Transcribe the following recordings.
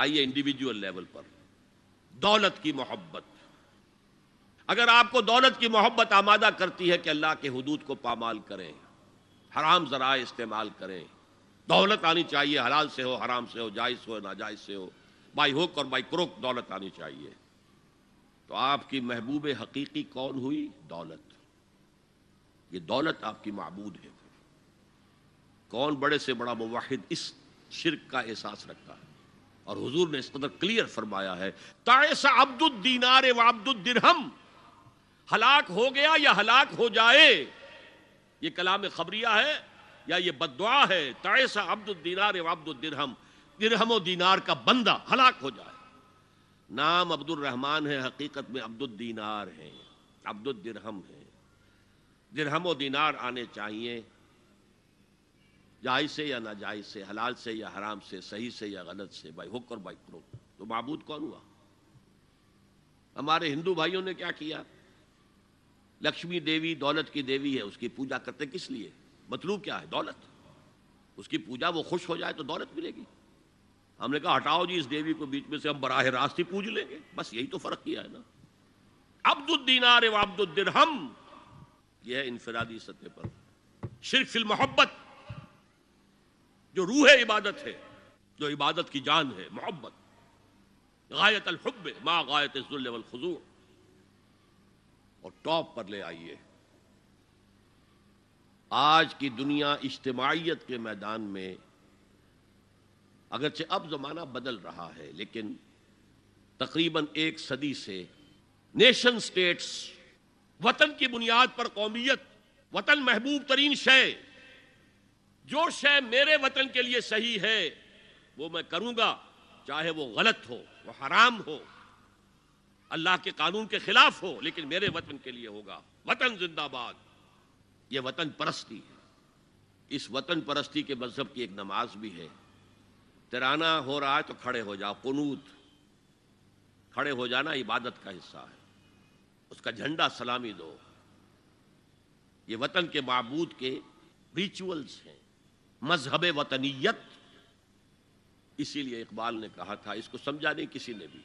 आइए individual level पर दौलत की मोहब्बत अगर आपको दौलत की मोहब्बत आमादा करती है कि अल्लाह के हदूद को पामाल करें हराम ज़रा इस्तेमाल करें दौलत आनी चाहिए हलाल से हो हराम से हो जायज़ हो नाजायज़ से हो बाई होक और बाई क्रोक दौलत आनी चाहिए तो आपकी महबूब हकीकी कौन हुई दौलत ये दौलत आपकी मबूद है कौन बड़े से बड़ा मुवाहिद इस शिरक का एहसास रखता है और हुजूर ने इस कदर क्लियर फरमाया है ताएसा अब्दुद्दीनार व अब्दुद्दिरहम हलाक हो गया या हलाक हो जाए ये कलाम खबरिया है या ये बदवा है ताएसा अब्दुद्दीनार व अब्दुद्दिरहम दिरहम दीनार का बंदा हलाक हो जाए नाम अब्दुल रहमान है हकीकत में अब्दुद्दीनार है अब्दुद्दिरहम है दिरहम दीनार आने चाहिए जायज से या नाजायज से हलाल से या हराम से सही से या गलत से बाई हुक और बाई क्रो तो मबूद कौन हुआ हमारे हिंदू भाइयों ने क्या किया लक्ष्मी देवी दौलत की देवी है उसकी पूजा करते किस लिए मतलूब क्या है दौलत उसकी पूजा वो खुश हो जाए तो दौलत मिलेगी हमने कहा हटाओ जी इस देवी को बीच में से हम बराह रास्त ही पूज लेंगे बस यही तो फर्क किया है ना अब्दुद्दीनार हम यह इनफरादी सतह पर सिर्फ मोहब्बत जो रूह इबादत है जो इबादत की जान है मोहब्बत गायत अलहब माँ गायत खजूर और टॉप पर ले आइए आज की दुनिया इज्तमाहीत के मैदान में अगरचे अब ज़माना बदल रहा है लेकिन तकरीबन एक सदी से नेशन स्टेट्स वतन की बुनियाद पर कौमियत वतन महबूब तरीन शय जो शय मेरे वतन के लिए सही है वो मैं करूंगा चाहे वो गलत हो वो हराम हो अल्लाह के कानून के खिलाफ हो लेकिन मेरे वतन के लिए होगा वतन जिंदाबाद ये वतन परस्ती है इस वतन परस्ती के मजहब की एक नमाज भी है तिराना हो रहा है तो खड़े हो जाओ कनूत खड़े हो जाना इबादत का हिस्सा है उसका झंडा सलामी दो ये वतन के मबूद के रिचुअल्स हैं मजहब वतनीयत इसीलिए इकबाल ने कहा था इसको समझा नहीं किसी ने भी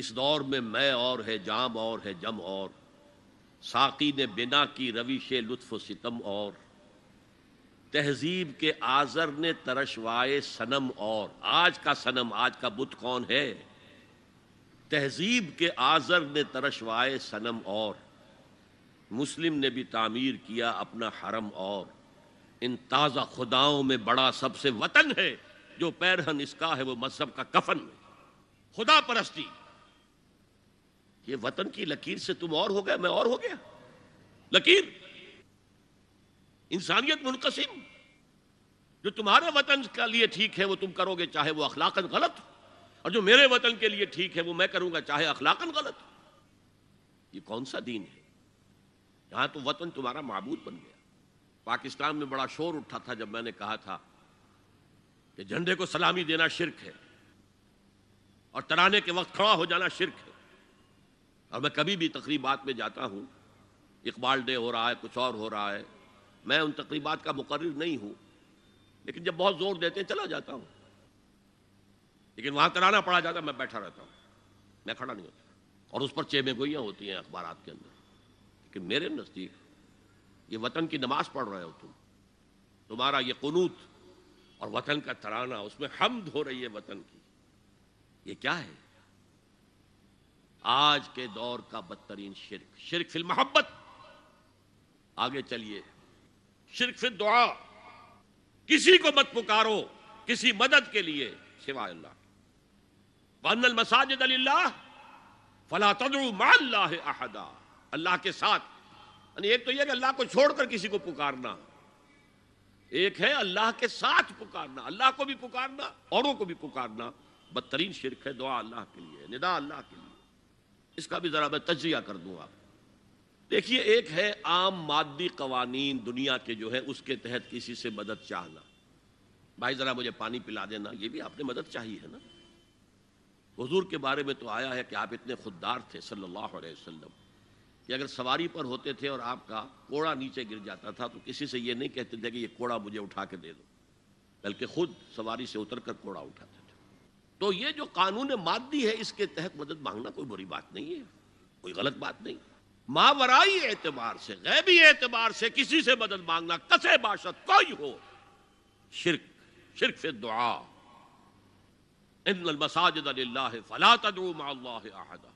इस दौर में मैं और है जाम और है जम और साकी ने बिना की रविश लुत्फ सितम और तहजीब के आजर ने तरशवाए सनम और आज का सनम आज का बुत कौन है तहजीब के आजर ने तरशवाए सनम और मुस्लिम ने भी तामीर किया अपना हरम और इन ताज़ा खुदाओं में बड़ा सबसे वतन है जो पैरहन इसका है वो मजहब का कफन है खुदा परस्ती ये वतन की लकीर से तुम और हो गए मैं और हो गया लकीर इंसानियत मुनकसिम जो तुम्हारे वतन के लिए ठीक है वो तुम करोगे चाहे वो अखलाकन गलत हो और जो मेरे वतन के लिए ठीक है वो मैं करूंगा चाहे अखलाकन गलत हो ये कौन सा दीन है यहां तो वतन तुम्हारा मबूद बन गया पाकिस्तान में बड़ा शोर उठा था जब मैंने कहा था कि झंडे को सलामी देना शिरक है और तराने के वक्त खड़ा हो जाना शिरक है और मैं कभी भी तकरीबात में जाता हूँ इकबाल डे हो रहा है कुछ और हो रहा है मैं उन तकरीबात का मुकर नहीं हूँ लेकिन जब बहुत जोर देते हैं चला जाता हूँ लेकिन वहाँ तराना पड़ा जाता मैं बैठा रहता हूँ मैं खड़ा नहीं होता और उस पर चेबे गोइयाँ होती हैं अखबार के अंदर लेकिन मेरे नज़दीक ये वतन की नमाज पढ़ रहे हो तुम तुम्हारा ये कनूत और वतन का तराना उसमें हमद हो रही है वतन की ये क्या है आज के दौर का बदतरीन शिरक शिरक फिल मोहब्बत आगे चलिए शिरक फिल दुआ किसी को मत पुकारो किसी मदद के लिए सिवाय अल्लाह मसाजिद फला तदरू माल्ला अहदा अल्लाह के साथ एक तो यह कि अल्लाह को छोड़कर किसी को पुकारना एक है अल्लाह के साथ पुकारना अल्लाह को भी पुकारना औरों को भी पुकारना बदतरीन शिरक है दुआ अल्लाह के लिए निदा अल्लाह के लिए इसका भी ज़रा मैं तजिया कर दूँ आप देखिए एक है आम मादी कवानीन दुनिया के जो है उसके तहत किसी से मदद चाहना भाई ज़रा मुझे पानी पिला देना ये भी आपने मदद चाहिए है ना हुजूर के बारे में तो आया है कि आप इतने खुददार थे सल्लल्लाहु अलैहि वसल्लम कि अगर सवारी पर होते थे और आपका कोड़ा नीचे गिर जाता था तो किसी से ये नहीं कहते थे कि ये कोड़ा मुझे उठा के दे दो बल्कि खुद सवारी से उतर कर कोड़ा उठाते थे तो ये जो कानून मादी है इसके तहत मदद मांगना कोई बुरी बात नहीं है कोई गलत बात नहीं मावराई एतबार से गैबी एतबार से किसी से मदद मांगना कसे बाशत कोई हो शिरक शिरक से दुआ इन मसाजिद फला तदू